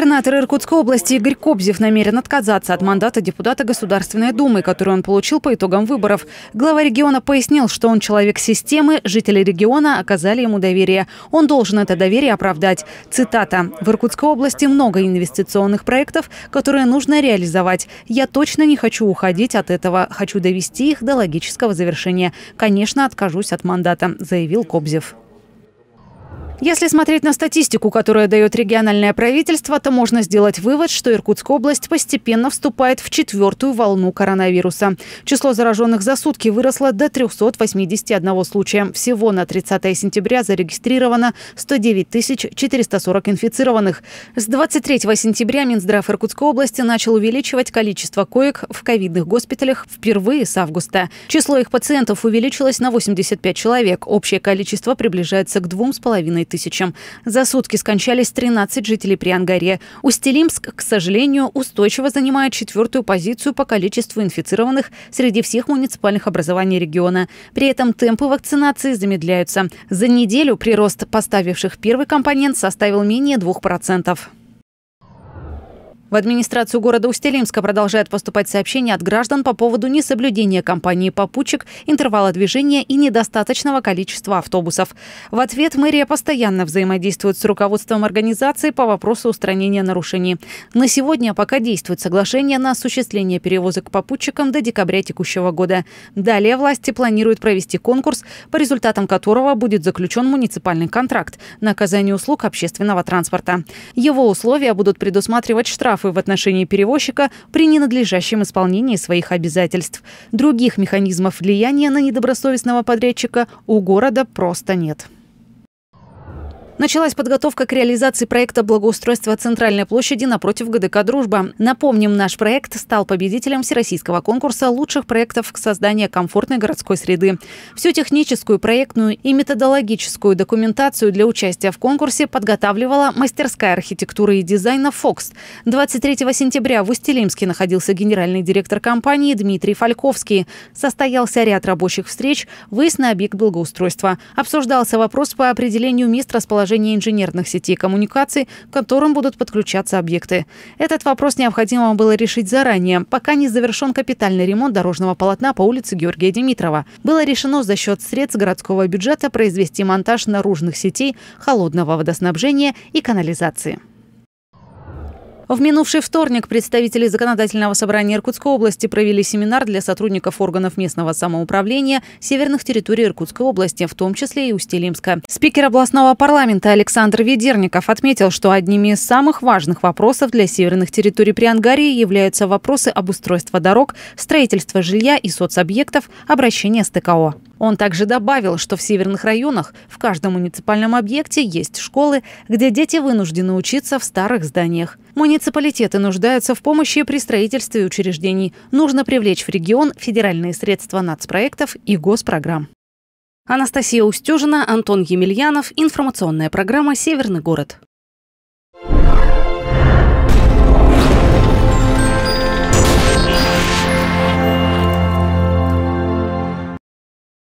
Губернатор Иркутской области Игорь Кобзев намерен отказаться от мандата депутата Государственной Думы, который он получил по итогам выборов. Глава региона пояснил, что он человек системы, жители региона оказали ему доверие. Он должен это доверие оправдать. Цитата. «В Иркутской области много инвестиционных проектов, которые нужно реализовать. Я точно не хочу уходить от этого. Хочу довести их до логического завершения. Конечно, откажусь от мандата», – заявил Кобзев. Если смотреть на статистику, которую дает региональное правительство, то можно сделать вывод, что Иркутская область постепенно вступает в четвертую волну коронавируса. Число зараженных за сутки выросло до 381 случая. Всего на 30 сентября зарегистрировано 109 440 инфицированных. С 23 сентября Минздрав Иркутской области начал увеличивать количество коек в ковидных госпиталях впервые с августа. Число их пациентов увеличилось на 85 человек. Общее количество приближается к 2,5 тысячам. За сутки скончались 13 жителей Приангаре. Устилимск, к сожалению, устойчиво занимает четвертую позицию по количеству инфицированных среди всех муниципальных образований региона. При этом темпы вакцинации замедляются. За неделю прирост поставивших первый компонент составил менее 2%. В администрацию города Устилимска продолжают поступать сообщения от граждан по поводу несоблюдения компании попутчик, интервала движения и недостаточного количества автобусов. В ответ мэрия постоянно взаимодействует с руководством организации по вопросу устранения нарушений. На сегодня пока действует соглашение на осуществление перевозок попутчикам до декабря текущего года. Далее власти планируют провести конкурс, по результатам которого будет заключен муниципальный контракт на оказание услуг общественного транспорта. Его условия будут предусматривать штраф штрафы в отношении перевозчика при ненадлежащем исполнении своих обязательств. Других механизмов влияния на недобросовестного подрядчика у города просто нет. Началась подготовка к реализации проекта благоустройства центральной площади напротив ГДК «Дружба». Напомним, наш проект стал победителем всероссийского конкурса лучших проектов к созданию комфортной городской среды. Всю техническую, проектную и методологическую документацию для участия в конкурсе подготавливала мастерская архитектуры и дизайна «Фокс». 23 сентября в Усть-Илимске находился генеральный директор компании Дмитрий Фальковский. Состоялся ряд рабочих встреч, выезд на объект благоустройства. Обсуждался вопрос по определению мест расположения расположения инженерных сетей коммуникаций, к которым будут подключаться объекты. Этот вопрос необходимо было решить заранее, пока не завершен капитальный ремонт дорожного полотна по улице Георгия Димитрова. Было решено за счет средств городского бюджета произвести монтаж наружных сетей холодного водоснабжения и канализации. В минувший вторник представители Законодательного собрания Иркутской области провели семинар для сотрудников органов местного самоуправления северных территорий Иркутской области, в том числе и Устилимска. Спикер областного парламента Александр Ведерников отметил, что одними из самых важных вопросов для северных территорий при Приангарии являются вопросы обустройства дорог, строительства жилья и соцобъектов, обращения с ТКО. Он также добавил, что в северных районах в каждом муниципальном объекте есть школы, где дети вынуждены учиться в старых зданиях. Муниципалитеты нуждаются в помощи при строительстве учреждений. Нужно привлечь в регион федеральные средства нацпроектов и госпрограмм. Анастасия Устюжина, Антон Емельянов. Информационная программа «Северный город».